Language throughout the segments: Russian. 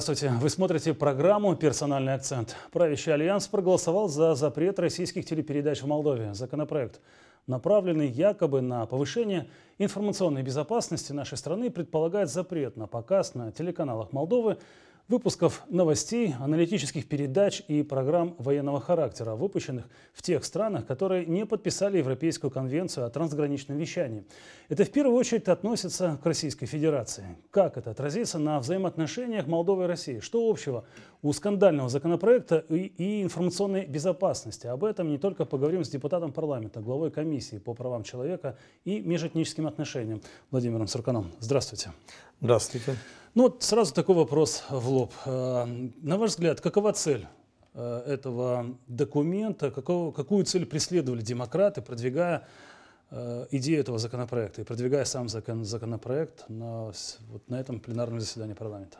Здравствуйте. Вы смотрите программу «Персональный акцент». Правящий альянс проголосовал за запрет российских телепередач в Молдове. Законопроект, направленный якобы на повышение информационной безопасности нашей страны, предполагает запрет на показ на телеканалах Молдовы выпусков новостей, аналитических передач и программ военного характера, выпущенных в тех странах, которые не подписали Европейскую конвенцию о трансграничном вещании. Это в первую очередь относится к Российской Федерации. Как это отразится на взаимоотношениях Молдовы и России? Что общего у скандального законопроекта и, и информационной безопасности? Об этом не только поговорим с депутатом парламента, главой комиссии по правам человека и межэтническим отношениям Владимиром Сурканом. Здравствуйте. Здравствуйте. Ну, сразу такой вопрос в лоб. Э, на ваш взгляд, какова цель э, этого документа, какую цель преследовали демократы, продвигая э, идею этого законопроекта и продвигая сам законопроект на, вот, на этом пленарном заседании парламента?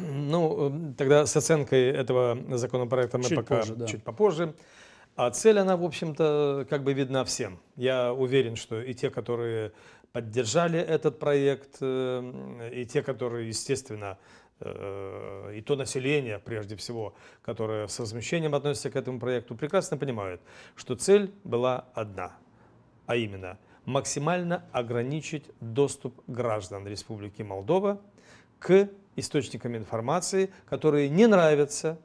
Ну, тогда с оценкой этого законопроекта мы чуть пока позже, да. чуть попозже. А цель, она, в общем-то, как бы видна всем. Я уверен, что и те, которые поддержали этот проект, э, и те, которые, естественно, э, и то население, прежде всего, которое с возмещением относится к этому проекту, прекрасно понимают, что цель была одна, а именно максимально ограничить доступ граждан Республики Молдова к источникам информации, которые не нравятся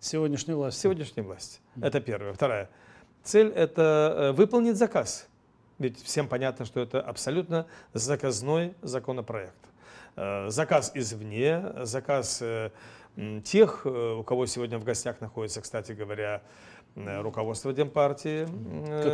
сегодняшней власти. Сегодняшней власти. Это первое. Второе. цель – это э, выполнить заказ – ведь всем понятно, что это абсолютно заказной законопроект. Э, заказ извне, заказ э, тех, э, у кого сегодня в гостях находится, кстати говоря, руководство Демпартии.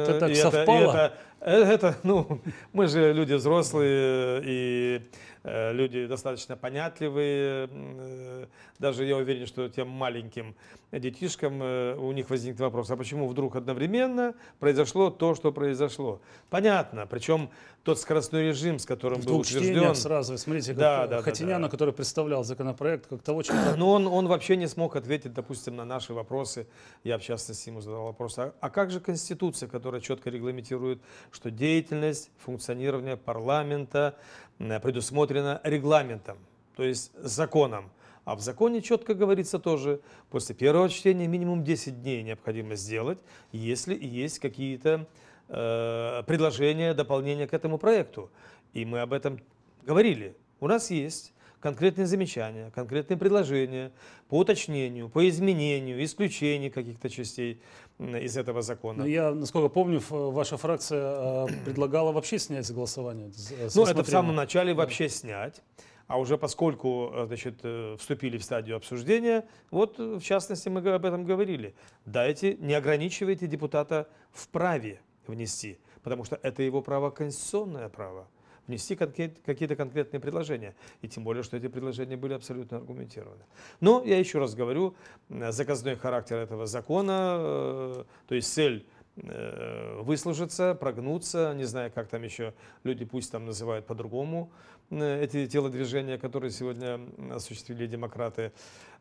как так и совпало. Это, это, это, ну, мы же люди взрослые, и Э, люди достаточно понятливые. Э, даже я уверен, что тем маленьким детишкам э, у них возникнет вопрос, а почему вдруг одновременно произошло то, что произошло? Понятно, причем тот скоростной режим, с которым в был утвержден... сразу, смотрите, да, да, Хатиняна, да, да. который представлял законопроект, как того человека... Но он, он вообще не смог ответить, допустим, на наши вопросы. Я, в частности, ему задал вопрос, а, а как же Конституция, которая четко регламентирует, что деятельность, функционирование парламента, Э, предусмотрено регламентом, то есть законом. А в законе четко говорится тоже, после первого чтения минимум 10 дней необходимо сделать, если есть какие-то э, предложения, дополнения к этому проекту. И мы об этом говорили. У нас есть конкретные замечания, конкретные предложения по уточнению, по изменению, исключению каких-то частей из этого закона. Но ну, я, насколько помню, ваша фракция а, предлагала вообще снять согласование. Ну, это в самом начале вообще снять. А уже поскольку э, значит, э, вступили в стадию обсуждения, вот э, в частности мы об этом говорили, дайте, не ограничивайте депутата в праве внести, потому что это его право, конституционное право внести какие-то конкретные предложения. И тем более, что эти предложения были абсолютно аргументированы. Но, я еще раз говорю, заказной характер этого закона, э, то есть цель Э, выслужиться, прогнуться, не знаю, как там еще люди пусть там называют по-другому э, эти телодвижения, которые сегодня осуществили демократы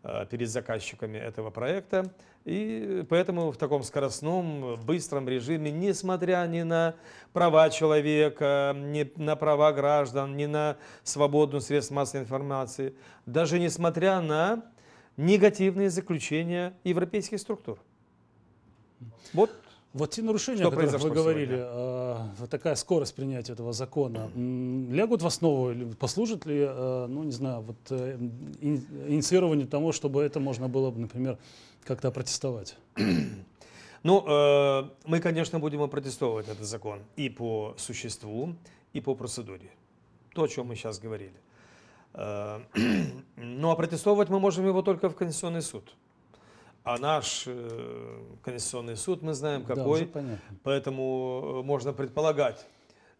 э, перед заказчиками этого проекта. И поэтому в таком скоростном, быстром режиме, несмотря ни на права человека, ни на права граждан, ни на свободу средств массовой информации, даже несмотря на негативные заключения европейских структур. Вот вот те нарушения, что о которых вы говорили, сегодня? А, э, такая скорость принятия этого закона, лягут в основу, или послужит ли, э, ну не знаю, вот э, инициированию того, чтобы это можно было например, как-то протестовать? Ну, э, мы, конечно, будем протестовывать этот закон и по существу, и по процедуре. То, о чем мы сейчас говорили. Э, ну, а протестовывать мы можем его только в Конституционный суд. А наш э, Конституционный суд, мы знаем, какой. Да, поэтому э, можно предполагать,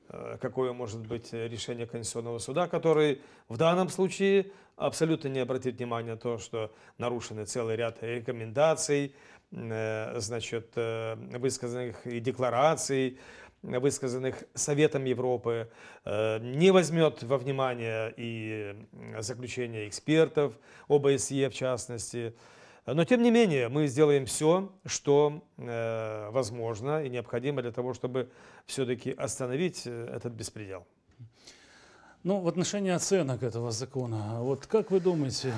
э, какое может быть решение Конституционного суда, который в данном случае абсолютно не обратит внимания на то, что нарушены целый ряд рекомендаций, э, значит, э, высказанных и деклараций, высказанных Советом Европы, э, не возьмет во внимание и заключение экспертов, ОБСЕ в частности, но тем не менее мы сделаем все, что э, возможно и необходимо для того, чтобы все-таки остановить э, этот беспредел. Ну, в отношении оценок этого закона, вот как вы думаете,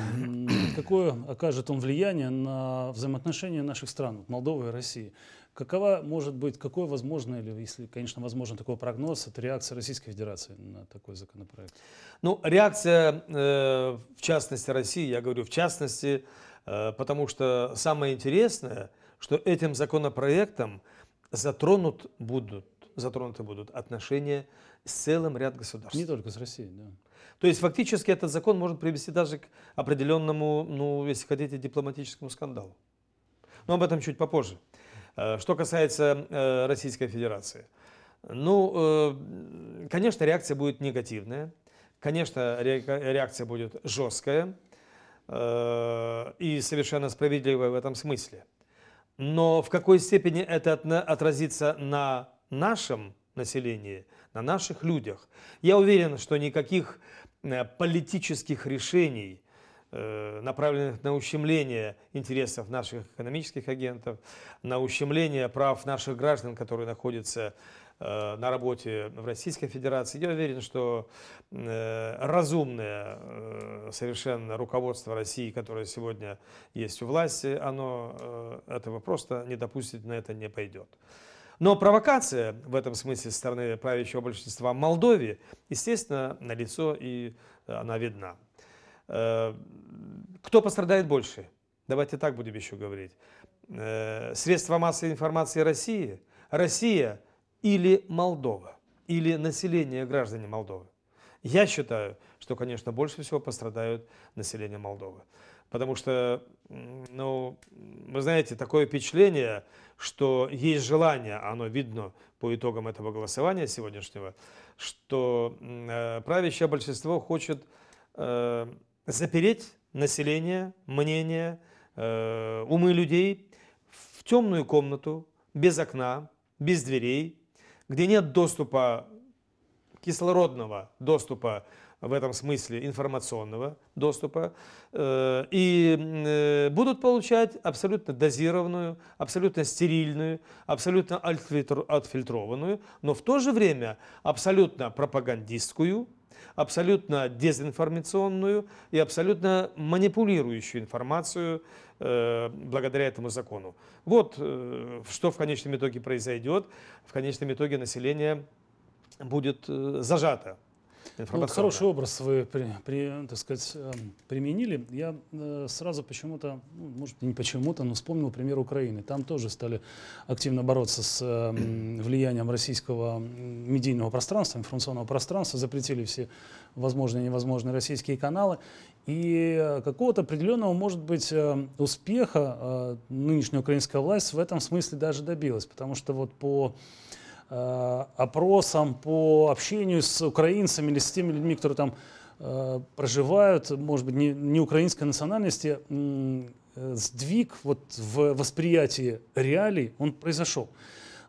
какое окажет он влияние на взаимоотношения наших стран, Молдовы и России? Какова может быть, какой возможно, или если, конечно, возможен такой прогноз, это реакция Российской Федерации на такой законопроект? Ну, реакция, э, в частности, России, я говорю в частности, Э, потому что самое интересное, что этим законопроектом затронут будут, затронуты будут отношения с целым ряд государств. Не только с Россией, да. То есть фактически этот закон может привести даже к определенному, ну, если хотите, дипломатическому скандалу. Но об этом чуть попозже. Э, что касается э, Российской Федерации. Ну, конечно, реакция будет негативная. Конечно, реакция будет жесткая. Э, и совершенно справедливое в этом смысле. Но в какой степени это отразится на нашем населении, на наших людях? Я уверен, что никаких э, политических решений, э, направленных на ущемление интересов наших экономических агентов, на ущемление прав наших граждан, которые находятся в Э, на работе в Российской Федерации. Я уверен, что э, разумное э, совершенно руководство России, которое сегодня есть у власти, оно этого просто не допустит, на это не пойдет. Но провокация в этом смысле со стороны правящего большинства Молдовии, естественно, налицо и она видна. Кто пострадает больше? Давайте так будем еще говорить. Средства массовой информации России. Россия – или Молдова, или население граждане Молдовы. Я считаю, что, конечно, больше всего пострадают население Молдовы. Потому что, ну, вы знаете, такое впечатление, что есть желание, а оно видно по итогам этого голосования сегодняшнего, что э, правящее большинство хочет э, запереть население, мнение, э, умы людей в темную комнату, без окна, без дверей, где нет доступа кислородного доступа в этом смысле информационного доступа э, и э, будут получать абсолютно дозированную, абсолютно стерильную, абсолютно отфильтрованную, но в то же время абсолютно пропагандистскую, абсолютно дезинформационную и абсолютно манипулирующую информацию Э, благодаря этому закону. Вот э, что в конечном итоге произойдет. В конечном итоге население будет э, зажато ну, хороший образ вы, при, при, так сказать, эм, применили. Я э, сразу почему-то, ну, может, не почему-то, но вспомнил пример Украины. Там тоже стали активно бороться с эм, влиянием российского медийного пространства, информационного пространства, запретили все возможные и невозможные российские каналы. И э, какого-то определенного, может быть, э, успеха нынешняя украинская власть в этом смысле даже добилась. Потому что вот по Э, опросам по общению с украинцами или с теми людьми, которые там э, проживают, может быть, не, не украинской национальности, э, сдвиг вот в восприятии реалий, он произошел.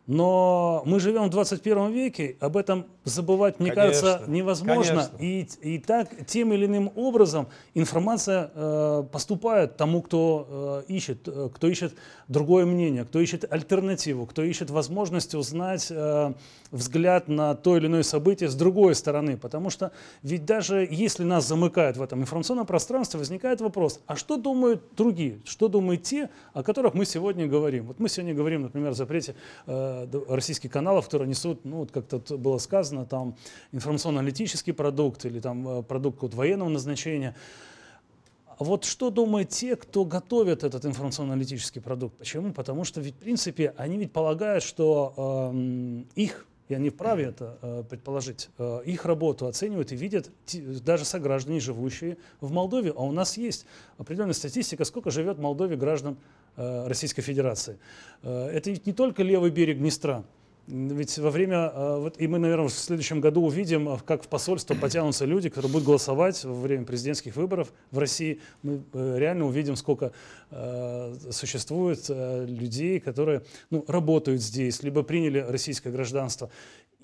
Но мы живем в 21 веке, об этом забывать, мне конечно, кажется, невозможно. И, и так тем или иным образом информация э, поступает тому, кто э, ищет, э, кто ищет другое мнение, кто ищет альтернативу, кто ищет возможность узнать э, взгляд на то или иное событие с другой стороны. Потому что ведь даже если нас замыкают в этом информационном пространстве, возникает вопрос, а что думают другие, что думают те, о которых мы сегодня говорим. Вот мы сегодня говорим, например, о запрете э, российских каналов, которые несут, ну вот как-то было сказано, связано, там информационно-аналитический продукт или там э, продукт вот, военного назначения. А вот что думают те, кто готовит этот информационно-аналитический продукт? Почему? Потому что ведь, в принципе, они ведь полагают, что э, их, и они вправе это э, предположить, э, их работу оценивают и видят даже сограждане, живущие в Молдове. А у нас есть определенная статистика, сколько живет в Молдове граждан э, Российской Федерации. Э, это ведь не только левый берег Днестра. Ведь во время, э, вот, и мы, наверное, в следующем году увидим, э, как в посольство потянутся люди, которые будут голосовать во время президентских выборов в России. Мы э, реально увидим, сколько э, существует э, людей, которые ну, работают здесь, либо приняли российское гражданство.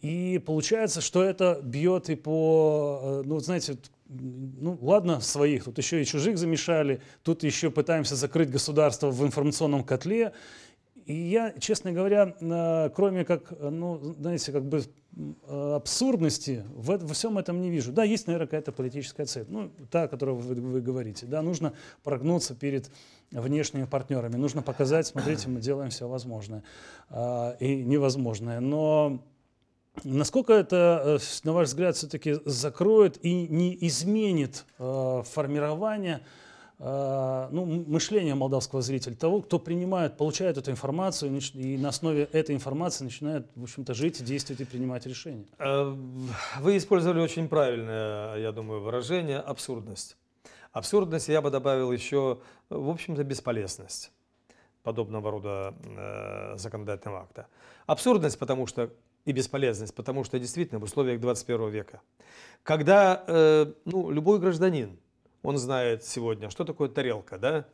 И получается, что это бьет и по, ну, знаете, ну, ладно, своих, тут еще и чужих замешали, тут еще пытаемся закрыть государство в информационном котле. И я, честно говоря, э, кроме как, э, ну, знаете, как бы э, абсурдности в, во всем этом не вижу. Да, есть, наверное, какая-то политическая цель, ну, та, о которой вы, вы говорите. Да, нужно прогнуться перед внешними партнерами, нужно показать, смотрите, мы делаем все возможное э, и невозможное. Но Насколько это, на ваш взгляд, все-таки закроет и не изменит э, формирование Э, ну, мышление молдавского зрителя, того, кто принимает, получает эту информацию и на основе этой информации начинает, в общем-то, жить, действовать и принимать решения. Э, вы использовали очень правильное, я думаю, выражение «абсурдность». Абсурдность я бы добавил еще, в общем-то, бесполезность подобного рода э, законодательного акта. Абсурдность, потому что и бесполезность, потому что действительно в условиях 21 века, когда ну, любой гражданин, он знает сегодня, что такое тарелка, да?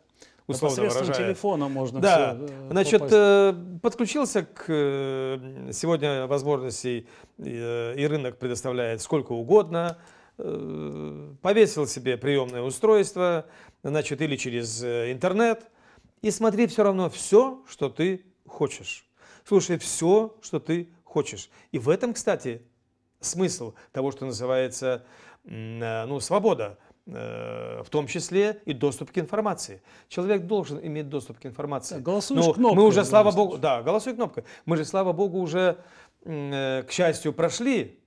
Условно да, выражая. телефона можно да. все э, Значит, попасть. Э, подключился к э, сегодня возможностей и рынок предоставляет сколько угодно. Повесил себе приемное устройство, значит, или через интернет, и смотри все равно все, что ты хочешь. Слушай все, что ты хочешь. И в этом, кстати, смысл того, что называется ну, свобода. Э, в том числе и доступ к информации. Человек должен иметь доступ к информации. Да, голосуешь Но кнопкой. Мы уже, слава богу, да, голосуй кнопкой. Мы же, слава богу, уже, э, к счастью, прошли.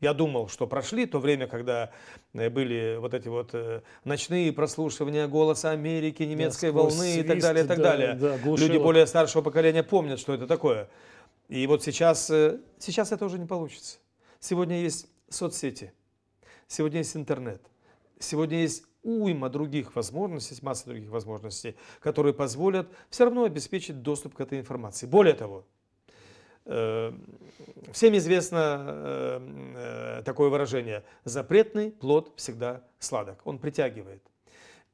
Я думал, что прошли то время, когда э, были вот эти вот ночные прослушивания голоса Америки, немецкой да, волны свист, и так далее, и так да, далее. Да, Люди более старшего поколения помнят, что это такое. И вот сейчас, сейчас это уже не получится. Сегодня есть соцсети, сегодня есть интернет. Сегодня есть уйма других возможностей, масса других возможностей, которые позволят все равно обеспечить доступ к этой информации. Более того, э, всем известно э, такое выражение «запретный плод всегда сладок», он притягивает.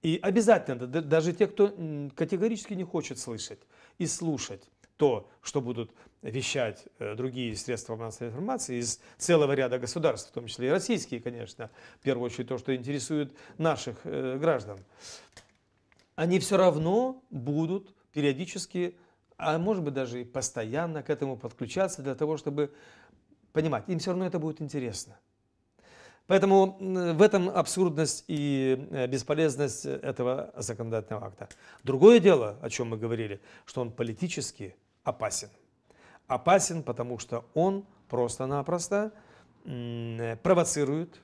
И обязательно, даже те, кто категорически не хочет слышать и слушать, то, что будут вещать э, другие средства массовой информации из целого ряда государств, в том числе и российские, конечно, в первую очередь то, что интересует наших э, граждан, они все равно будут периодически, а может быть даже и постоянно к этому подключаться для того, чтобы понимать, им все равно это будет интересно. Поэтому в этом абсурдность и э, бесполезность этого законодательного акта. Другое дело, о чем мы говорили, что он политически опасен. Опасен, потому что он просто-напросто э, провоцирует,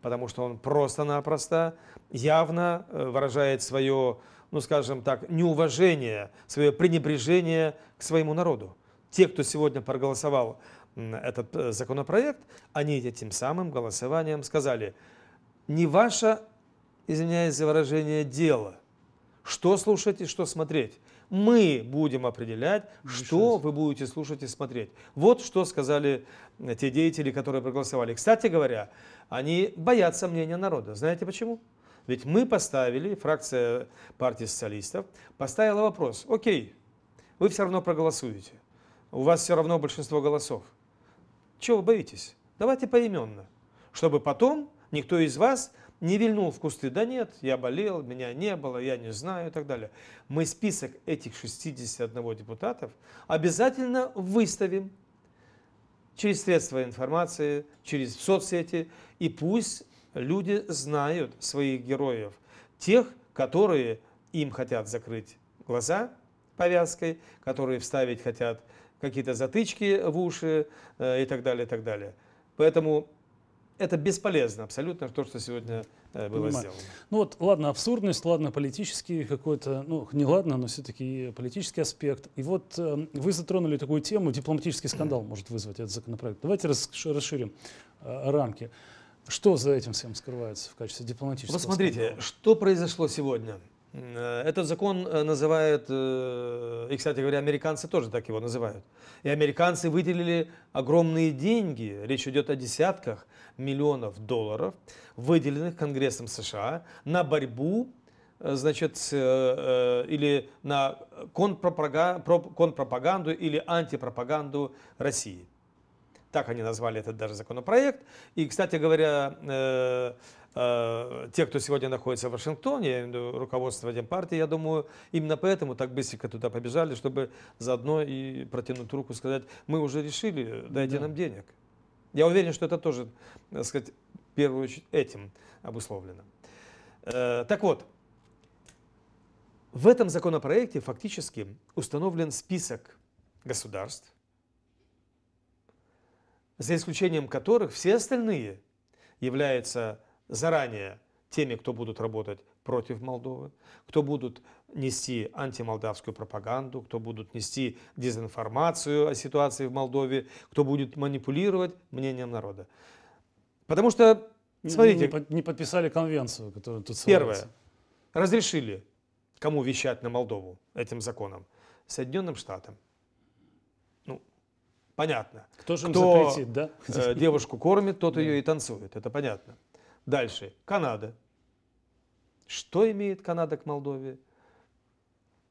потому что он просто-напросто явно э, выражает свое, ну скажем так, неуважение, свое пренебрежение к своему народу. Те, кто сегодня проголосовал этот э, законопроект, они этим самым голосованием сказали, не ваше, извиняюсь за выражение, дело, что слушать и что смотреть мы будем определять, что вы будете слушать и смотреть. Вот что сказали э, те деятели, которые проголосовали. Кстати говоря, они боятся мнения народа. Знаете почему? Ведь мы поставили, фракция партии социалистов поставила вопрос, окей, вы все равно проголосуете, у вас все равно большинство голосов. Чего вы боитесь? Давайте поименно, чтобы потом никто из вас не вильнул в кусты, да нет, я болел, меня не было, я не знаю и так далее. Мы список этих 61 депутатов обязательно выставим через средства информации, через соцсети, и пусть люди знают своих героев, тех, которые им хотят закрыть глаза повязкой, которые вставить хотят какие-то затычки в уши э, и так далее, и так далее. Поэтому это бесполезно абсолютно то, что сегодня э, было Понимаю. сделано. Ну вот, ладно, абсурдность, ладно, политический какой-то, ну, не ладно, но все-таки политический аспект. И вот э, вы затронули такую тему, дипломатический скандал может вызвать этот законопроект. Давайте расширим э, рамки. Что за этим всем скрывается в качестве дипломатического? Вот смотрите, скандала? что произошло сегодня. Э, этот закон э, называют, э, и, кстати говоря, американцы тоже так его называют. И американцы выделили огромные деньги, речь идет о десятках миллионов долларов, выделенных Конгрессом США на борьбу значит, или на контрпропаганду или антипропаганду России. Так они назвали этот даже законопроект. И, кстати говоря, Э, те, кто сегодня находится в Вашингтоне, руководство этим партии, я думаю, именно поэтому так быстренько туда побежали, чтобы заодно и протянуть руку, сказать, мы уже решили, дайте да. нам денег. Я уверен, что это тоже, так сказать, в первую очередь этим обусловлено. Э, так вот, в этом законопроекте фактически установлен список государств, за исключением которых все остальные являются заранее теми, кто будут работать против Молдовы, кто будут нести антимолдавскую пропаганду, кто будут нести дезинформацию о ситуации в Молдове, кто будет манипулировать мнением народа. Потому что, смотрите... Не, не, подписали конвенцию, которая тут Первое. Разрешили кому вещать на Молдову этим законом? Соединенным Штатам. Ну, понятно. Кто же им кто запретит, да? Э, девушку кормит, тот ее и танцует, это понятно. Дальше. Канада. Что имеет Канада к Молдове?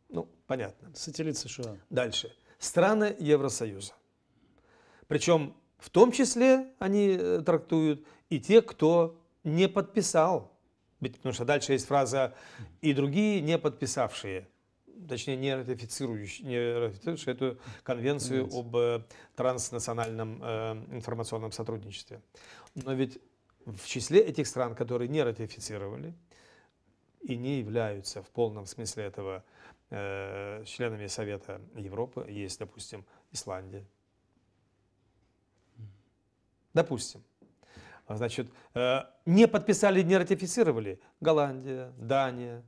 Ну, понятно. Сателлит США. Дальше. Страны Евросоюза. Причем в том числе они э, трактуют и те, кто не подписал. Ведь, потому что дальше есть фраза «и другие не подписавшие», точнее, не ратифицирующие, не ратифицирующие эту конвенцию об э, транснациональном э, информационном сотрудничестве. Но ведь в числе этих стран, которые не ратифицировали и не являются в полном смысле этого э, членами Совета Европы, есть, допустим, Исландия. Допустим. А значит, э, не подписали, не ратифицировали Голландия, Дания.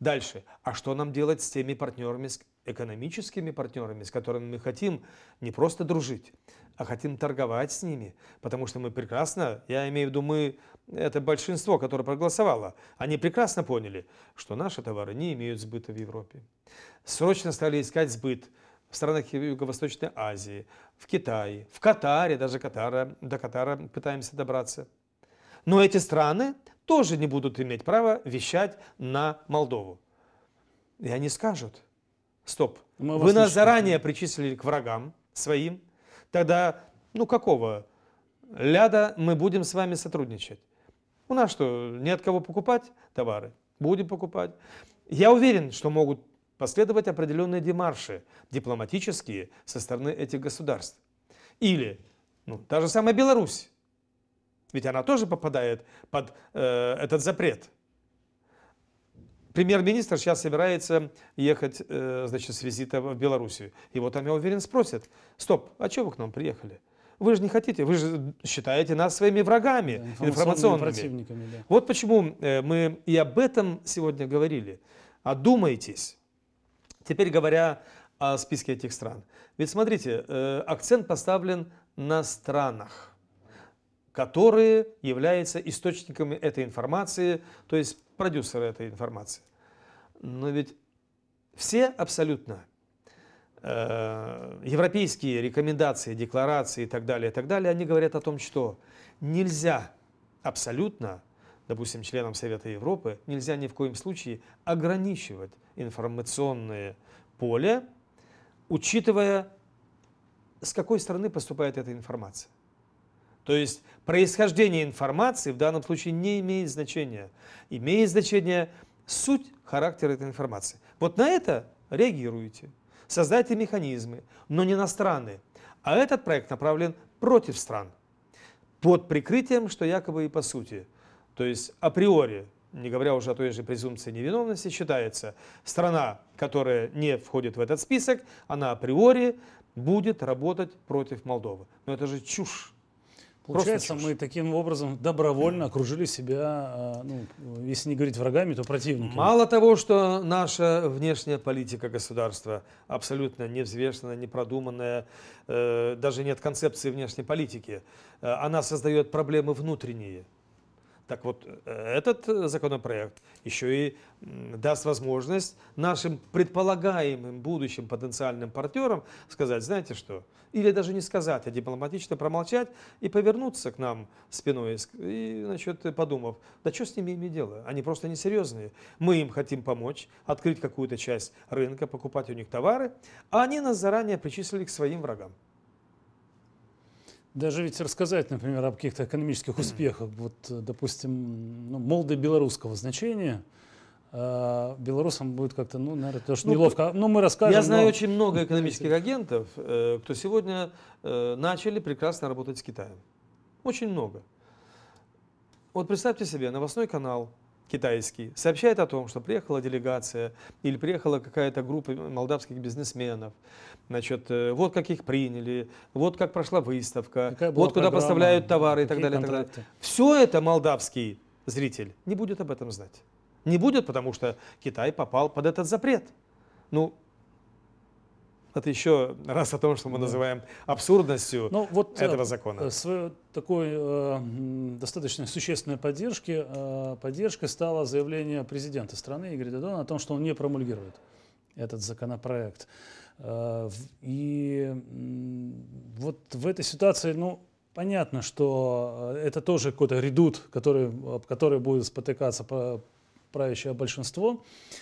Дальше. А что нам делать с теми партнерами, экономическими партнерами, с которыми мы хотим не просто дружить, а хотим торговать с ними, потому что мы прекрасно, я имею в виду, мы, это большинство, которое проголосовало, они прекрасно поняли, что наши товары не имеют сбыта в Европе. Срочно стали искать сбыт в странах Юго-Восточной Азии, в Китае, в Катаре, даже Катара, до Катара пытаемся добраться. Но эти страны тоже не будут иметь права вещать на Молдову. И они скажут, стоп, Мы вы нас заранее причислили к врагам своим, Тогда, ну какого ляда мы будем с вами сотрудничать? У нас что, не от кого покупать товары? Будем покупать. Я уверен, что могут последовать определенные демарши, дипломатические, со стороны этих государств. Или ну, та же самая Беларусь. Ведь она тоже попадает под э, этот запрет. Премьер-министр сейчас собирается ехать э, значит, с визита в Белоруссию. Его там, я уверен, спросят, стоп, а чего вы к нам приехали? Вы же не хотите, вы же считаете нас своими врагами да, информационными. Противниками, да. Вот почему э, мы и об этом сегодня говорили. Одумайтесь. Теперь говоря о списке этих стран. Ведь смотрите, э, акцент поставлен на странах, которые являются источниками этой информации, то есть продюсеры этой информации. Но ведь все абсолютно э, европейские рекомендации, декларации и так далее, и так далее, они говорят о том, что нельзя абсолютно, допустим, членам Совета Европы, нельзя ни в коем случае ограничивать информационное поле, учитывая, с какой стороны поступает эта информация. То есть происхождение информации в данном случае не имеет значения. Имеет значение суть, характер этой информации. Вот на это реагируете, создайте механизмы, но не на страны. А этот проект направлен против стран, под прикрытием, что якобы и по сути. То есть априори, не говоря уже о той же презумпции невиновности, считается, страна, которая не входит в этот список, она априори будет работать против Молдовы. Но это же чушь. Получается, мы таким образом добровольно окружили себя, а, ну, если не говорить врагами, то противниками. Мало того, что наша внешняя политика государства абсолютно невзвешенная, непродуманная, э, даже нет концепции внешней политики, э, она создает проблемы внутренние. Так вот, э, этот э, законопроект еще и даст возможность нашим предполагаемым будущим потенциальным партнерам сказать, знаете что, или даже не сказать, а дипломатично промолчать и повернуться к нам спиной, и, значит, подумав, да что с ними ими дело, они просто несерьезные. Мы им хотим помочь, открыть какую-то часть рынка, покупать у них товары, а они нас заранее причислили к своим врагам. Даже ведь рассказать, например, об каких-то экономических успехах, вот, э, допустим, ну, молды белорусского значения, э, белорусам будет как-то, ну, наверное, тоже ну, неловко. Ну, мы расскажем. Я знаю но... очень много экономических агентов, э, кто сегодня э, начали прекрасно работать с Китаем. Очень много. Вот представьте себе, новостной канал, китайский, сообщает о том, что приехала делегация или приехала какая-то группа молдавских бизнесменов, значит, э, вот как их приняли, вот как прошла выставка, вот куда поставляют товары и так далее, контракты. Все это молдавский зритель не будет об этом знать. Не будет, потому что Китай попал под этот запрет. Ну, это еще раз о том, что мы да. называем абсурдностью Но ну, вот э, этого закона. Э, С такой э, достаточно существенной поддержки, э, поддержкой стало заявление президента страны Игоря Дадона о том, что он не промульгирует этот законопроект. Э, и э, вот в этой ситуации, ну, понятно, что э, это тоже какой-то редут, который, об который будет спотыкаться правящее большинство. Э,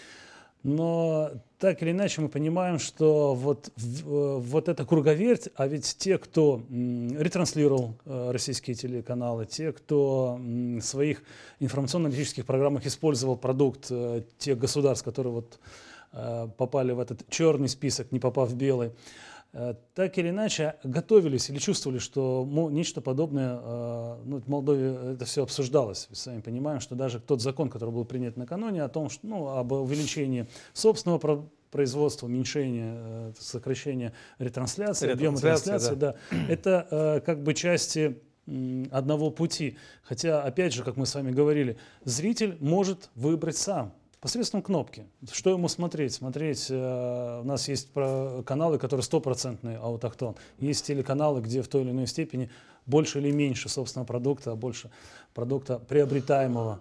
но так или иначе мы понимаем, что вот, э, вот эта круговерть, а ведь те, кто ретранслировал э, российские телеканалы, те, кто в своих информационно-аналитических программах использовал продукт э, тех государств, которые вот попали в этот черный список, не попав в белый, Э, так или иначе готовились или чувствовали, что нечто подобное э, ну, в Молдове это все обсуждалось. Мы сами понимаем, что даже тот закон, который был принят накануне о том, что, ну, об увеличении собственного производства, уменьшения, э, сокращения ретрансляции, объема ретрансляции, да. да, это как бы части одного пути. Хотя, опять же, как мы с вами говорили, зритель может выбрать сам. Посредством кнопки. Что ему смотреть? Смотреть, э, у нас есть каналы, которые стопроцентный аутохтон. Есть телеканалы, где в той или иной степени больше или меньше собственного продукта, а больше продукта приобретаемого.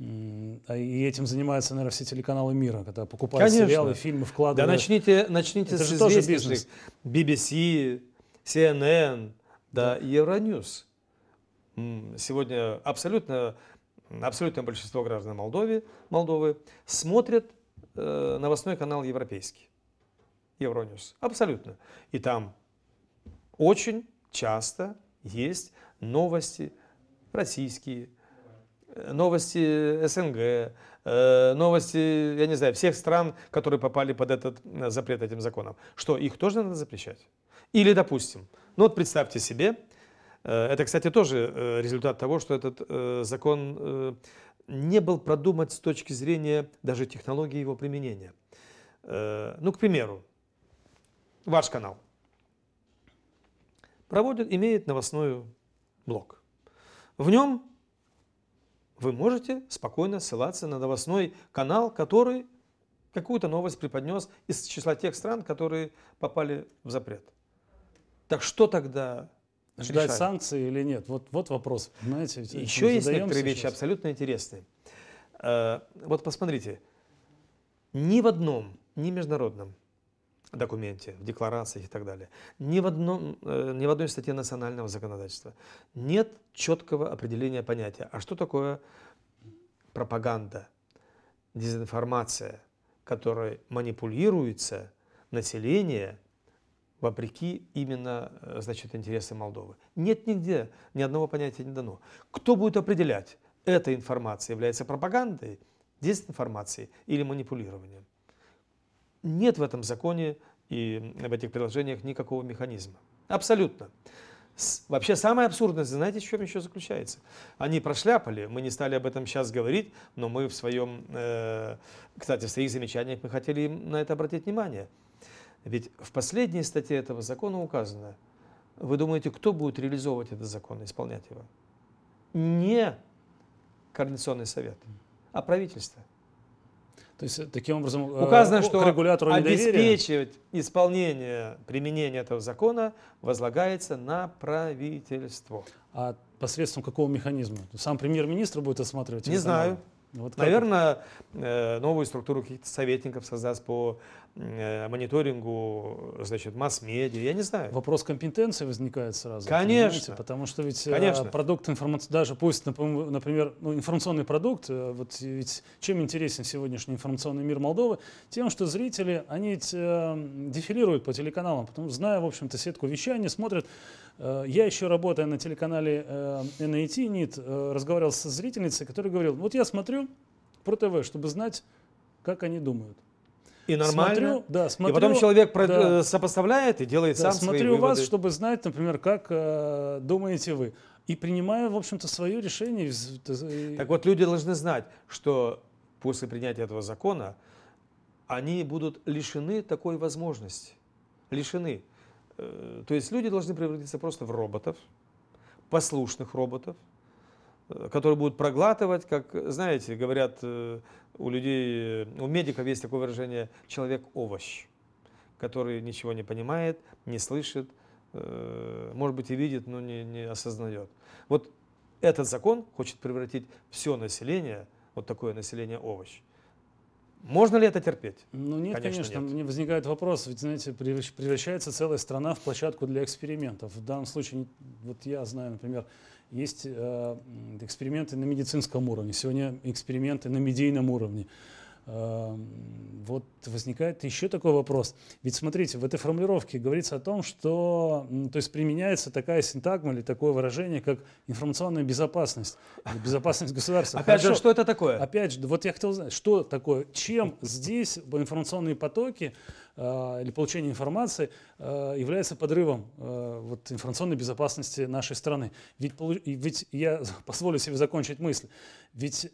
А и этим занимаются, наверное, все телеканалы мира, когда покупают Конечно. сериалы, фильмы, вкладывают. Да начните, начните Это с же тоже бизнес. BBC, CNN, да, да. Euronews. Сегодня абсолютно абсолютное большинство граждан Молдовы, Молдовы смотрят э, новостной канал европейский, Евроньюз, абсолютно. И там очень часто есть новости российские, э, новости СНГ, э, новости, я не знаю, всех стран, которые попали под этот э, запрет этим законом. Что, их тоже надо запрещать? Или, допустим, ну вот представьте себе, Э, это, кстати, тоже э, результат того, что этот э, закон не был продуман с точки зрения даже технологии его применения. Ну, к примеру, ваш канал проводит, имеет новостной блок. В нем вы можете спокойно ссылаться на новостной канал, который какую-то новость преподнес из числа тех стран, которые попали в запрет. Так что тогда Ждать решают. санкции или нет? Вот, вот вопрос, Знаете, Еще есть некоторые сейчас. вещи абсолютно интересные. Э, вот посмотрите, ни в одном, ни международном документе, в декларациях и так далее, ни в, одном, э, ни в одной статье национального законодательства нет четкого определения понятия, а что такое пропаганда, дезинформация, которой манипулируется население – вопреки именно э, значит, интересам Молдовы. Нет нигде, ни одного понятия не дано. Кто будет определять, эта информация является пропагандой, дезинформацией или манипулированием? Нет в этом законе и в этих приложениях никакого механизма. Абсолютно. Вообще самое абсурдное, знаете, в чем еще заключается? Они прошляпали, мы не стали об этом сейчас говорить, но мы в своем, э, кстати, в своих замечаниях мы хотели на это обратить внимание – ведь в последней статье этого закона указано, вы думаете, кто будет реализовывать этот закон, исполнять его? Не Координационный совет, а правительство. То есть, э, таким образом, э, указано, что регулятору обеспечивать недоверия. исполнение применения этого закона возлагается на правительство. А посредством какого механизма? Сам премьер-министр будет осматривать? Не знаю. Канал? Вот Наверное, это? новую структуру каких-то советников создаст по э, мониторингу, значит, масс-медиа, я не знаю. Вопрос компетенции возникает сразу. Конечно. Потому что ведь э, Конечно. продукт информационный, даже пусть, например, ну, информационный продукт, э, вот ведь чем интересен сегодняшний информационный мир Молдовы? Тем, что зрители, они эм, дефилируют по телеканалам, потому зная, в общем-то, сетку вещания, смотрят Э, я еще работая на телеканале NIT, э, NIT, э, разговаривал со зрительницей, которая говорила, вот я смотрю про ТВ, чтобы знать, как они думают. И нормально. Смотрю, да, смотрю, и потом человек да, сопоставляет и делает да, сам смотрю свои выводы. вас, чтобы знать, например, как э, думаете вы. И принимаю, в общем-то, свое решение. Так вот, люди должны знать, что после принятия этого закона они будут лишены такой возможности. Лишены. Э, то есть люди должны превратиться просто в роботов, послушных роботов, э, которые будут проглатывать, как, знаете, говорят э, у людей, у медиков есть такое выражение «человек-овощ», который ничего не понимает, не слышит, может быть, и видит, но не, не осознает. Вот этот закон хочет превратить все население, вот такое население овощ. Можно ли это терпеть? Ну нет, конечно, конечно нет. мне возникает вопрос, ведь, знаете, превращается целая страна в площадку для экспериментов. В данном случае, вот я знаю, например, есть э, эксперименты на медицинском уровне, сегодня эксперименты на медийном уровне. Эм, вот возникает еще такой вопрос. Ведь смотрите, в этой формулировке говорится о том, что то есть применяется такая синтагма или такое выражение, как информационная безопасность, безопасность государства. Опять же, что это такое? Опять же, вот я хотел знать, что такое, чем здесь информационные потоки э, или получение информации э, является подрывом э, вот, информационной безопасности нашей страны. Ведь, ведь я позволю себе закончить мысль. Ведь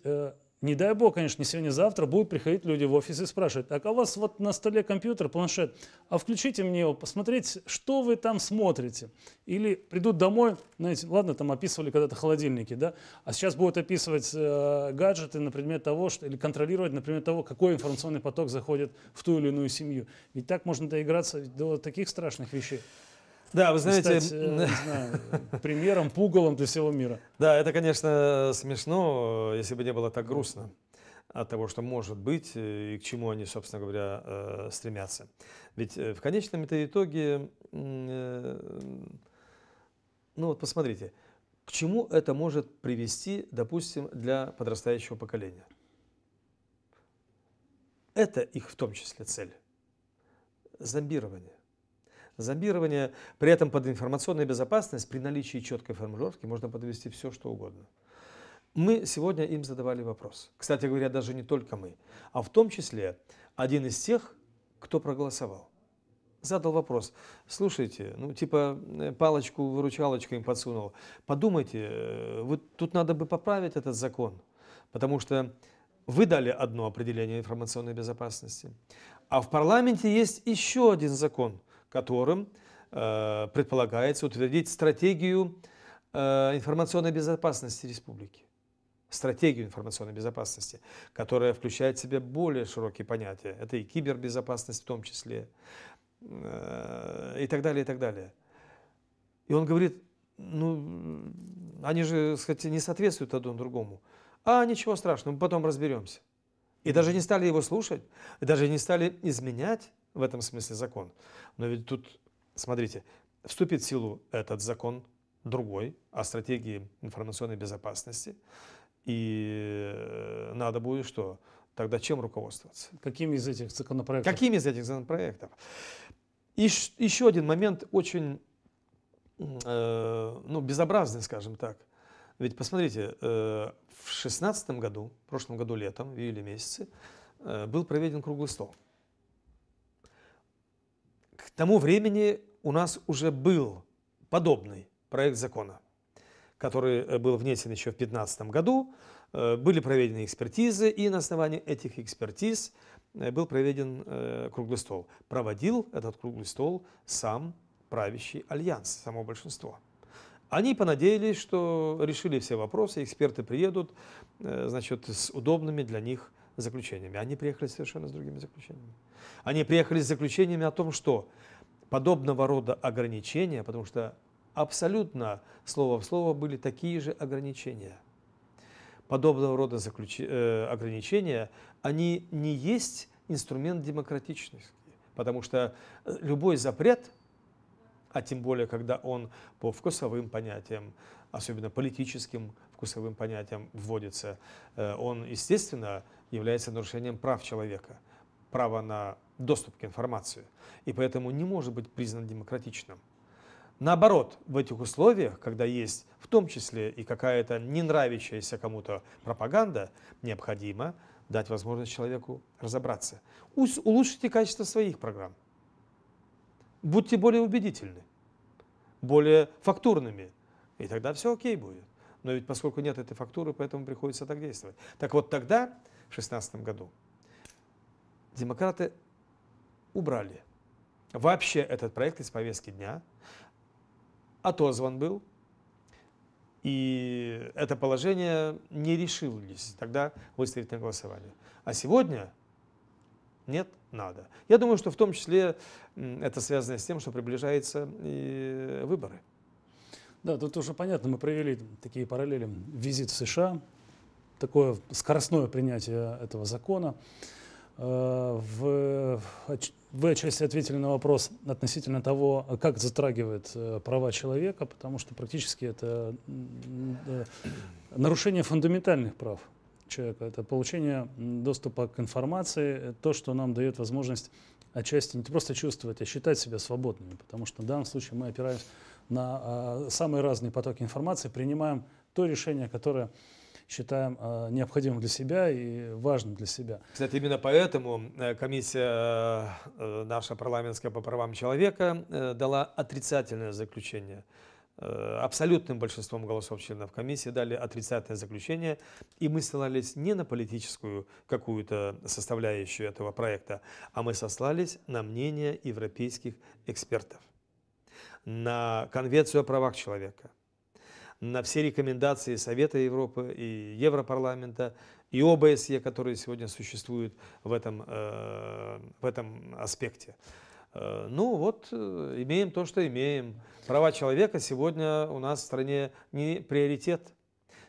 не дай бог, конечно, не сегодня, завтра будут приходить люди в офис и спрашивать, так, а у вас вот на столе компьютер, планшет, а включите мне его, посмотреть, что вы там смотрите. Или придут домой, знаете, ладно, там описывали когда-то холодильники, да, а сейчас будут описывать э, гаджеты на предмет того, что, или контролировать на предмет того, какой информационный поток заходит в ту или иную семью. Ведь так можно доиграться до таких страшных вещей. Да, вы знаете, стать, э, не знаю, примером, пугалом для всего мира. Да, это, конечно, смешно, э, если бы не было так грустно от того, что может быть э, и к чему они, собственно говоря, стремятся. Ведь в конечном это итоге, ну вот посмотрите, к чему это может привести, допустим, для подрастающего поколения? Это их в том числе цель. Зомбирование зомбирования. При этом под информационную безопасность при наличии четкой формулировки можно подвести все, что угодно. Мы сегодня им задавали вопрос. Кстати говоря, даже не только мы, а в том числе один из тех, кто проголосовал. Задал вопрос, слушайте, ну типа э, палочку-выручалочку им подсунул, подумайте, э, вот тут надо бы поправить этот закон, потому что вы дали одно определение информационной безопасности, а в парламенте есть еще один закон, которым э, предполагается утвердить стратегию э, информационной безопасности республики. Стратегию информационной безопасности, которая включает в себя более широкие понятия. Это и кибербезопасность в том числе, э, и так далее, и так далее. И он говорит, ну, они же, сказать, не соответствуют одному другому. А, ничего страшного, мы потом разберемся. И даже не стали его слушать, и даже не стали изменять в этом смысле закон. Но ведь тут, смотрите, вступит в силу этот закон, другой, о стратегии информационной безопасности, и э, надо будет что? Тогда чем руководствоваться? Какими из этих законопроектов? Какими из этих законопроектов? И еще один момент очень э, ну, безобразный, скажем так. Ведь посмотрите, э, в 2016 году, в прошлом году летом, в июле месяце, э, был проведен круглый стол – к тому времени у нас уже был подобный проект закона, который э, был внесен еще в 2015 году. Э, были проведены экспертизы, и на основании этих экспертиз э, был проведен круглый стол. Проводил этот круглый стол сам правящий альянс, само большинство. Они понадеялись, что решили все вопросы, эксперты приедут значит, с удобными для них заключениями. Они приехали совершенно с другими заключениями. Они приехали с заключениями о том, что подобного рода ограничения, потому что абсолютно слово в слово были такие же ограничения. Подобного рода заключ... э, ограничения, они не есть инструмент демократичности, потому что э, любой запрет, а тем более, когда он по вкусовым понятиям, особенно политическим вкусовым понятиям вводится, э, он, естественно, является нарушением прав человека – право на доступ к информации и поэтому не может быть признан демократичным. Наоборот, в этих условиях, когда есть в том числе и какая-то не нравящаяся кому-то пропаганда, необходимо дать возможность человеку разобраться. Улучшите качество своих программ. Будьте более убедительны, более фактурными, и тогда все окей будет. Но ведь поскольку нет этой фактуры, поэтому приходится так действовать. Так вот тогда, в 2016 году, демократы убрали вообще этот проект из повестки дня, отозван был, и это положение не решилось тогда выставить на голосование. А сегодня нет, надо. Я думаю, что в том числе это связано с тем, что приближаются э, выборы. Да, тут уже понятно, мы провели такие параллели. Визит в США, такое скоростное принятие этого закона. Вы, вы отчасти ответили на вопрос относительно того, как затрагивает э, права человека, потому что практически это э, нарушение фундаментальных прав человека. Это получение доступа к информации, э, то, что нам дает возможность отчасти не просто чувствовать, а считать себя свободными, потому что в данном случае мы опираемся на а, самые разные потоки информации, принимаем то решение, которое считаем э, необходимым для себя и важным для себя. Кстати, именно поэтому э, комиссия э, э, наша парламентская по правам человека дала отрицательное заключение абсолютным большинством голосов членов комиссии дали отрицательное заключение, и мы сослались не на политическую какую-то составляющую этого проекта, а мы сослались на мнение европейских экспертов, на Конвенцию о правах человека – на все рекомендации Совета Европы и Европарламента, и ОБСЕ, которые сегодня существуют в этом, э, в этом аспекте. Э, ну вот, э, имеем то, что имеем. Права человека сегодня у нас в стране не приоритет.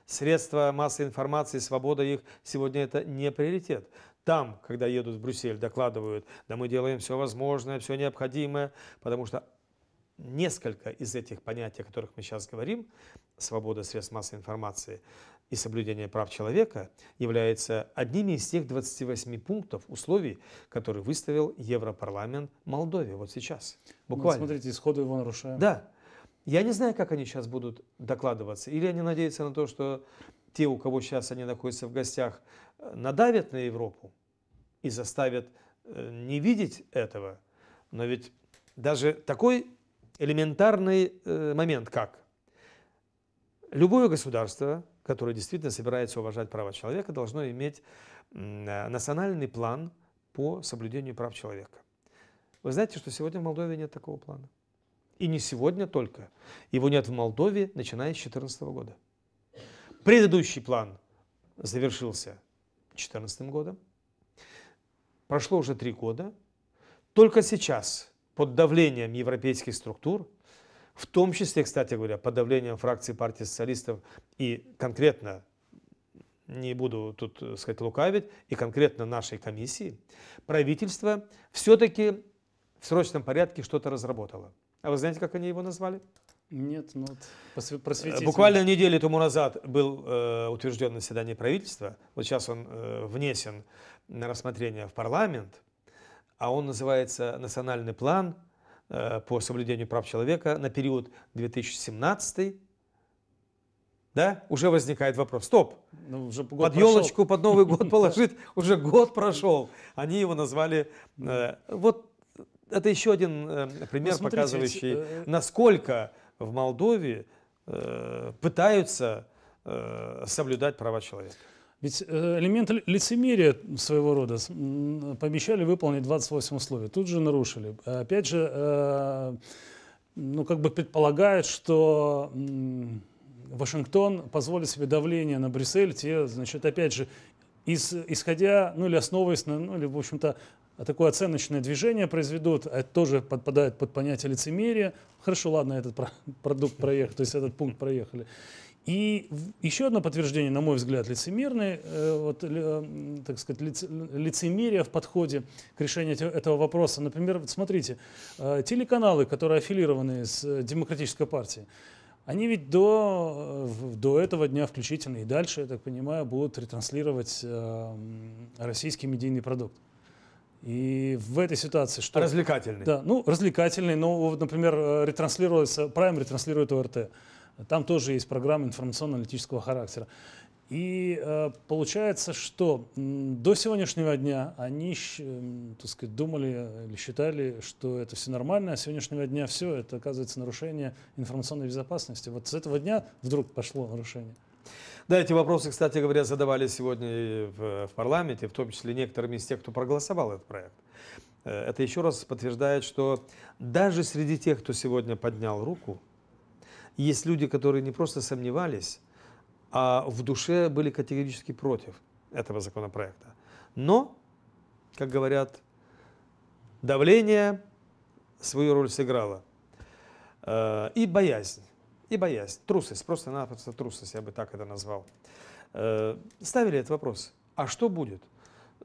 Средства массовой информации, свобода их сегодня это не приоритет. Там, когда едут в Брюссель, докладывают, да мы делаем все возможное, все необходимое, потому что несколько из этих понятий, о которых мы сейчас говорим, свобода средств массовой информации и соблюдение прав человека, являются одними из тех 28 пунктов условий, которые выставил Европарламент Молдове вот сейчас. Ну, Буквально. Вот смотрите, исходы его нарушаем. Да. Я не знаю, как они сейчас будут докладываться. Или они надеются на то, что те, у кого сейчас они находятся в гостях, надавят на Европу и заставят э, не видеть этого. Но ведь даже такой элементарный э, момент как? Любое государство, которое действительно собирается уважать права человека, должно иметь э, национальный план по соблюдению прав человека. Вы знаете, что сегодня в Молдове нет такого плана. И не сегодня только. Его нет в Молдове, начиная с 2014 года. Предыдущий план завершился 2014 годом. Прошло уже три года. Только сейчас под давлением европейских структур, в том числе, кстати говоря, под давлением фракции партии социалистов и конкретно, не буду тут э, сказать лукавить, и конкретно нашей комиссии, правительство все-таки в срочном порядке что-то разработало. А вы знаете, как они его назвали? Нет, ну вот просветите. Буквально неделю тому назад был э, утвержден на заседании правительства, вот сейчас он э, внесен на рассмотрение в парламент, а он называется «Национальный план э, по соблюдению прав человека на период 2017 да, уже возникает вопрос. Стоп! Ну, уже под прошел. елочку, под Новый год положить, уже год прошел. Они его назвали... Э, вот это еще один э, пример, ну, показывающий, насколько в Молдове пытаются соблюдать права человека. Ведь э, элемент лицемерия своего рода пообещали выполнить 28 условий, тут же нарушили. Опять же, э, ну как бы предполагают, что Вашингтон позволит себе давление на Брюссель, те, значит, опять же, из, исходя, ну или основываясь на, ну или, в общем-то, такое оценочное движение произведут, а это тоже подпадает под понятие лицемерия. Хорошо, ладно, этот продукт проехал, то есть этот пункт проехали. И еще одно подтверждение, на мой взгляд, лицемерное, э, вот, э, так сказать, лице, лицемерие в подходе к решению этого вопроса. Например, смотрите, э, телеканалы, которые аффилированы с Демократической партией, они ведь до, до этого дня включительно и дальше, я так понимаю, будут ретранслировать российский медийный продукт. И в этой ситуации что... Развлекательный. Да, ну, развлекательный, но, например, ретранслируется, Prime ретранслирует ОРТ. Там тоже есть программа информационно-аналитического характера. И э, получается, что до сегодняшнего дня они, так сказать, думали или считали, что это все нормально, а с сегодняшнего дня все, это оказывается нарушение информационной безопасности. Вот с этого дня вдруг пошло нарушение. Да, эти вопросы, кстати говоря, задавали сегодня и в, в парламенте, в том числе некоторыми из тех, кто проголосовал этот проект. Э, это еще раз подтверждает, что даже среди тех, кто сегодня поднял руку, есть люди, которые не просто сомневались, а в душе были категорически против этого законопроекта. Но, как говорят, давление свою роль сыграло. Э, и боязнь, и боязнь, трусость, просто-напросто трусость, я бы так это назвал. Э, ставили этот вопрос, а что будет?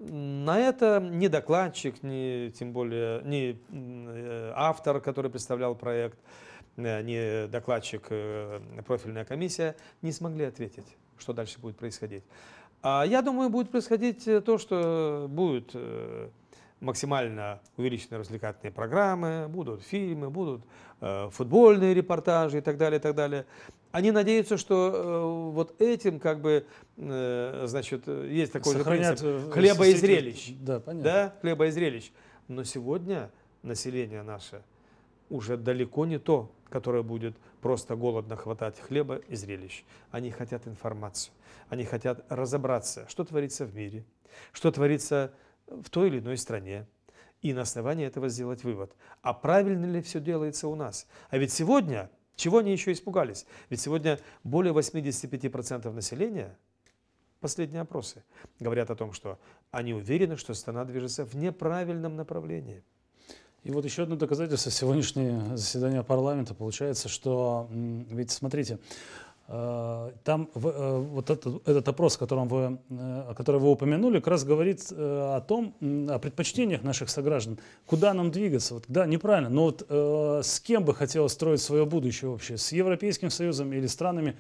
На это ни докладчик, ни тем более ни э, автор, который представлял проект, Э, ни докладчик, э, профильная комиссия не смогли ответить, что дальше будет происходить. А я думаю, будет происходить э, то, что будут максимально увеличены развлекательные программы, будут фильмы, будут футбольные репортажи и так далее, и так далее. Они надеются, что вот этим как бы, значит, есть такой Сохранят же принцип хлеба и зрелищ. Да, понятно. Да, хлеба и зрелищ. Но сегодня население наше уже далеко не то, которая будет просто голодно хватать хлеба и зрелищ. Они хотят информацию, они хотят разобраться, что творится в мире, что творится в той или иной стране, и на основании этого сделать вывод, а правильно ли все делается у нас. А ведь сегодня, чего они еще испугались? Ведь сегодня более 85% населения, последние опросы, говорят о том, что они уверены, что страна движется в неправильном направлении. И вот еще одно доказательство сегодняшнего заседания парламента получается, что, ведь смотрите, э, там э, вот этот, этот опрос, котором вы, э, который вы упомянули, как раз говорит о том, о предпочтениях наших сограждан, куда нам двигаться. Вот, да, неправильно, но вот с кем бы хотелось строить свое будущее вообще, с Европейским Союзом или странами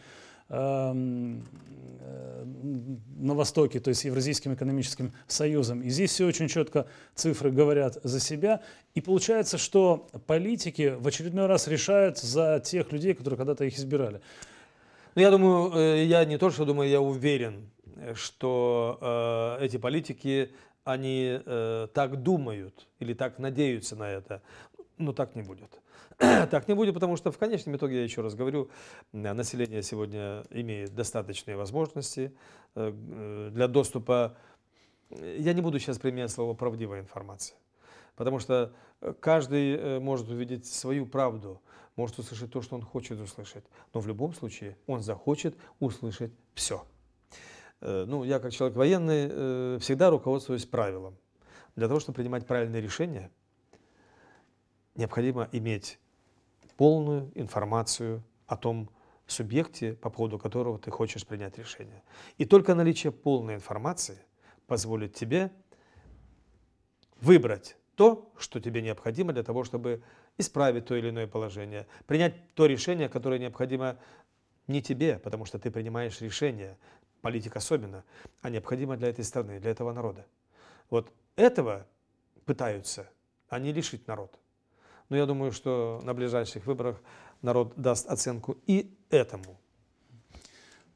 на Востоке, то есть Евразийским экономическим союзом. И здесь все очень четко цифры говорят за себя. И получается, что политики в очередной раз решают за тех людей, которые когда-то их избирали. Ну, я думаю, э, я не то, что думаю, я уверен, что э, эти политики, они э, так думают или так надеются на это. Но ну, так не будет. так не будет, потому что в конечном итоге, я еще раз говорю, население сегодня имеет достаточные возможности э, для доступа. Я не буду сейчас применять слово «правдивая информация», потому что э, каждый э, может увидеть свою правду, может услышать то, что он хочет услышать, но в любом случае он захочет услышать все. Ну, я как человек военный всегда руководствуюсь правилом. Для того, чтобы принимать правильные решения, необходимо иметь полную информацию о том субъекте, по поводу которого ты хочешь принять решение. И только наличие полной информации позволит тебе выбрать то, что тебе необходимо для того, чтобы исправить то или иное положение, принять то решение, которое необходимо не тебе, потому что ты принимаешь решение, политик особенно, а необходимо для этой страны, для этого народа. Вот этого пытаются, они а лишить народ. Но я думаю, что на ближайших выборах народ даст оценку и этому.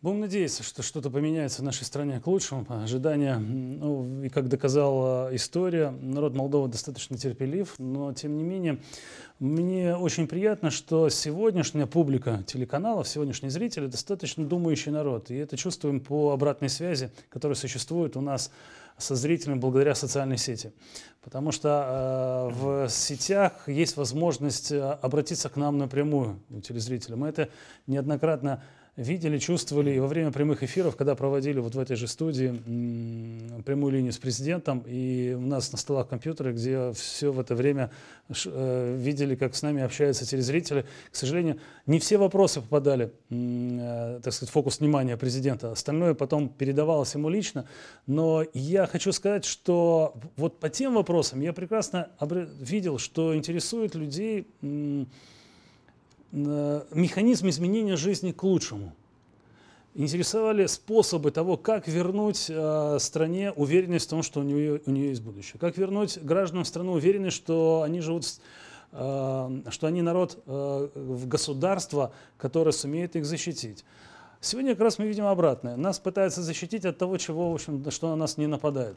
Будем надеяться, что что-то поменяется в нашей стране к лучшему. Ожидания, ну, и как доказала история, народ Молдовы достаточно терпелив, но тем не менее, мне очень приятно, что сегодняшняя публика телеканалов, сегодняшние зрители достаточно думающий народ. И это чувствуем по обратной связи, которая существует у нас со зрителями благодаря социальной сети. Потому что э, в сетях есть возможность э, обратиться к нам напрямую, у телезрителям. Мы это неоднократно видели, чувствовали и во время прямых эфиров, когда проводили вот в этой же студии прямую линию с президентом, и у нас на столах компьютеры, где все в это время э, видели, как с нами общаются телезрители. К сожалению, не все вопросы попадали, э, так сказать, в фокус внимания президента. Остальное потом передавалось ему лично. Но я хочу сказать, что вот по тем вопросам я прекрасно видел, что интересует людей Э, механизм изменения жизни к лучшему. Интересовали способы того, как вернуть э, стране уверенность в том, что у нее, у нее есть будущее. Как вернуть гражданам страны уверенность, что они живут, э, что они народ в государство, которое сумеет их защитить. Сегодня как раз мы видим обратное. Нас пытаются защитить от того, чего, в общем, что на нас не нападает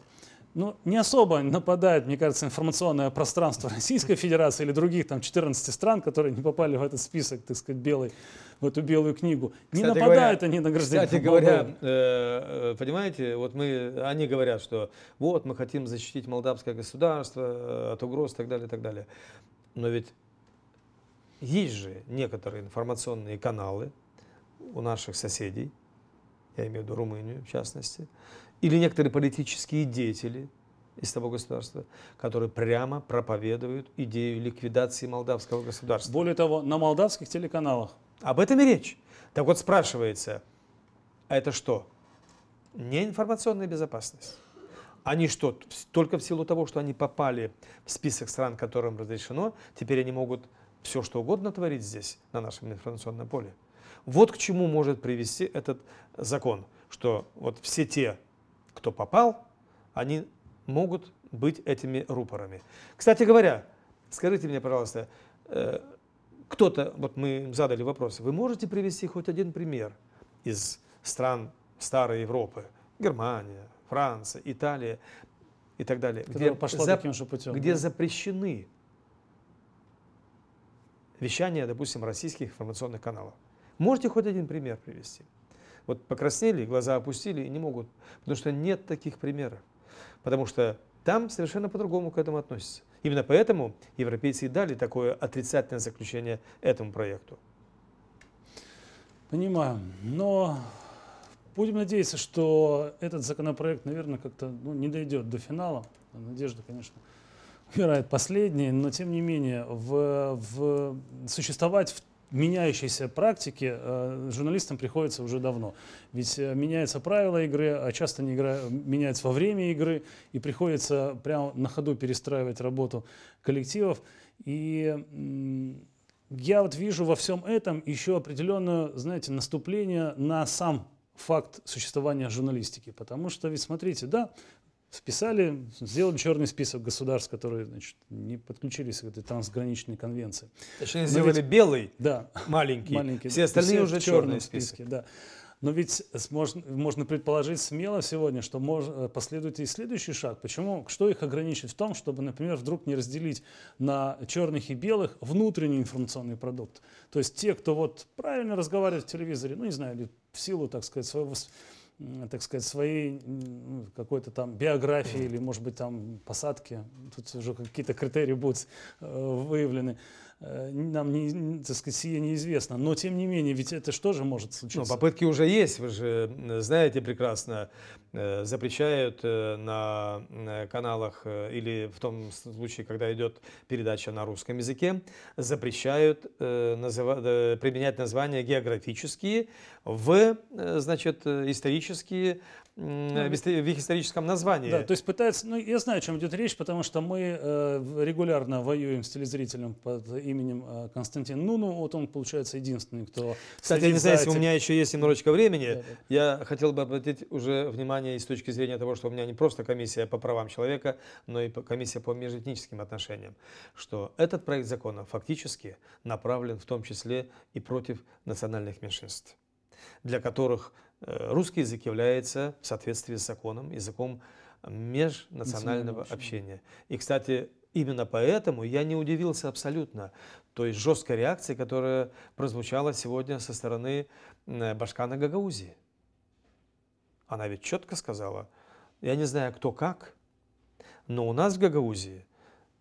ну, не особо нападает, мне кажется, информационное пространство Российской Федерации или других там 14 стран, которые не попали в этот список, так сказать, белый, в эту белую книгу. Не кстати нападают говоря, они на граждан. Кстати говоря, э, э, понимаете, вот мы, они говорят, что вот мы хотим защитить молдавское государство от угроз и так далее, и так далее. Но ведь есть же некоторые информационные каналы у наших соседей, я имею в виду Румынию в частности, или некоторые политические деятели из того государства, которые прямо проповедуют идею ликвидации молдавского государства. Более того, на молдавских телеканалах. Об этом и речь. Так вот спрашивается, а это что? Не информационная безопасность. Они что, только в силу того, что они попали в список стран, которым разрешено, теперь они могут все что угодно творить здесь, на нашем информационном поле. Вот к чему может привести этот закон, что вот все те кто попал, они могут быть этими рупорами. Кстати говоря, скажите мне, пожалуйста, э, кто-то, вот мы задали вопрос, вы можете привести хоть один пример из стран старой Европы, Германия, Франция, Италия и так далее, Которая где, пошла зап- таким же путем, где да? запрещены вещания, допустим, российских информационных каналов. Можете хоть один пример привести? вот покраснели, глаза опустили и не могут, потому что нет таких примеров. Потому что там совершенно по-другому к этому относятся. Именно поэтому европейцы и дали такое отрицательное заключение этому проекту. Понимаю. Но будем надеяться, что этот законопроект, наверное, как-то ну, не дойдет до финала. Надежда, конечно, умирает последней, но тем не менее в, в, существовать в меняющейся практике э, журналистам приходится уже давно. Ведь э, меняются правила игры, а часто не игра, меняется во время игры, и приходится прямо на ходу перестраивать работу коллективов. И э, я вот вижу во всем этом еще определенное, знаете, наступление на сам факт существования журналистики. Потому что, ведь смотрите, да, списали, сделали черный список государств, которые значит, не подключились к этой трансграничной конвенции. Точнее, Но сделали ведь, белый, да, маленький, маленький все остальные все уже черные списки. да. Но ведь можно, можно предположить смело сегодня, что мож, э, последует и следующий шаг. Почему? Что их ограничит в том, чтобы, например, вдруг не разделить на черных и белых внутренний информационный продукт? То есть те, кто вот правильно разговаривает в телевизоре, ну не знаю, или в силу, так сказать, своего так сказать, своей ну, какой-то там биографии или, может быть, там посадки. Тут уже какие-то критерии будут э, выявлены. Э, нам, не, так сказать, сие неизвестно. Но, тем не менее, ведь это что же может ну, случиться? Ну, попытки уже есть, вы же знаете прекрасно, э, запрещают э, на каналах или в том случае, когда идет передача на русском языке, запрещают называ- применять названия географические в, значит, исторические, ну, э, в их историческом названии. Да, то есть пытается, ну я знаю, о чем идет речь, потому что мы э, регулярно воюем с телезрителем под именем э, Константин Нуну, вот он получается единственный, кто... Кстати, я не знаю, если у меня еще есть немножечко времени, да, да. я хотел бы обратить уже внимание и с точки зрения того, что у меня не просто комиссия по правам человека, но и комиссия по межэтническим отношениям, что этот проект закона фактически направлен в том числе и против национальных меньшинств, для которых Э, русский язык является в соответствии с законом, языком межнационального общения. И, кстати, именно поэтому я не удивился абсолютно той жесткой реакции, которая прозвучала сегодня со стороны э, Башкана Гагаузии. Она ведь четко сказала, я не знаю кто как, но у нас в Гагаузии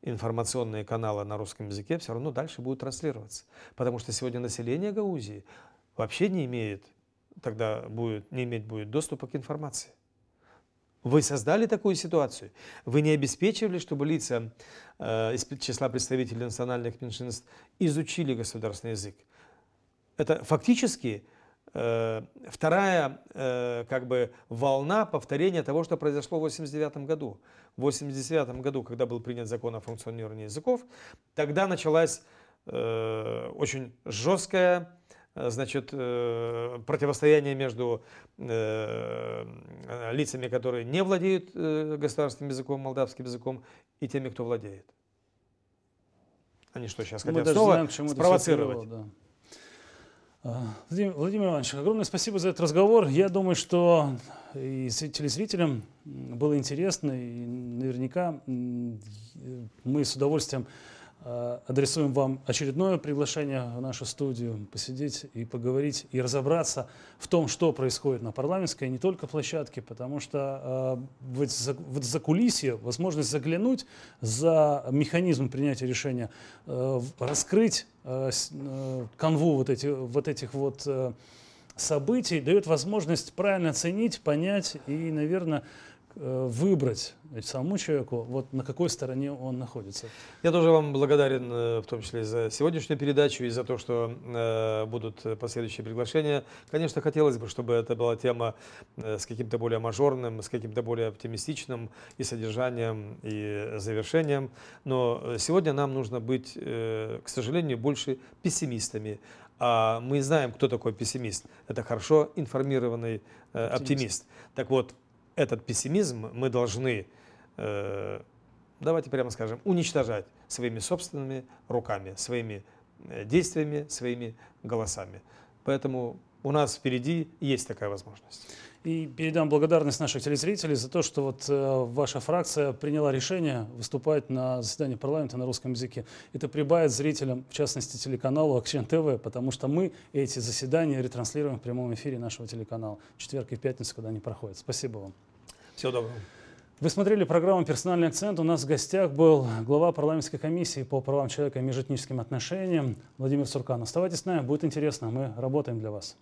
информационные каналы на русском языке все равно дальше будут транслироваться. Потому что сегодня население Гагаузии вообще не имеет тогда будет, не иметь будет доступа к информации. Вы создали такую ситуацию. Вы не обеспечивали, чтобы лица э, из числа представителей национальных меньшинств изучили государственный язык. Это фактически э, вторая э, как бы волна повторения того, что произошло в 1989 году. В 1989 году, когда был принят закон о функционировании языков, тогда началась э, очень жесткая Э, значит, э, противостояние между э, лицами, которые не владеют государственным языком, молдавским языком, и теми, кто владеет. Они что, сейчас хотят Мы снова знаем, к чему спровоцировать? да. Владимир, Владимир Иванович, огромное спасибо за этот разговор. Я думаю, что и телезрителям было интересно, и наверняка мы с удовольствием Э, адресуем вам очередное приглашение в нашу студию посидеть и поговорить и разобраться в том, что происходит на парламентской, и не только площадке, потому что э, вот за закулисье возможность заглянуть за механизм принятия решения, э, раскрыть канву вот, эти, вот этих вот событий, дает возможность правильно оценить, понять и, наверное, Э, выбрать самому человеку, вот на какой стороне он находится. Я тоже вам благодарен, э, в том числе за сегодняшнюю передачу и за то, что э, будут последующие приглашения. Конечно, хотелось бы, чтобы это была тема э, с каким-то более мажорным, с каким-то более оптимистичным и содержанием, и завершением. Но сегодня нам нужно быть, э, к сожалению, больше пессимистами. А мы знаем, кто такой пессимист. Это хорошо информированный э, оптимист. оптимист. Так вот, этот пессимизм мы должны, э, давайте прямо скажем, уничтожать своими собственными руками, своими э, действиями, своими голосами. Поэтому у нас впереди есть такая возможность. И передам благодарность наших телезрителей за то, что вот э, ваша фракция приняла решение выступать на заседании парламента на русском языке. Это прибавит зрителям, в частности, телеканалу Аксен ТВ, потому что мы эти заседания ретранслируем в прямом эфире нашего телеканала. Четверг и пятница, когда они проходят. Спасибо вам. Всего доброго. Вы смотрели программу «Персональный акцент». У нас в гостях был глава парламентской комиссии по правам человека и межэтническим отношениям Владимир Суркан. Оставайтесь с нами, будет интересно, мы работаем для вас.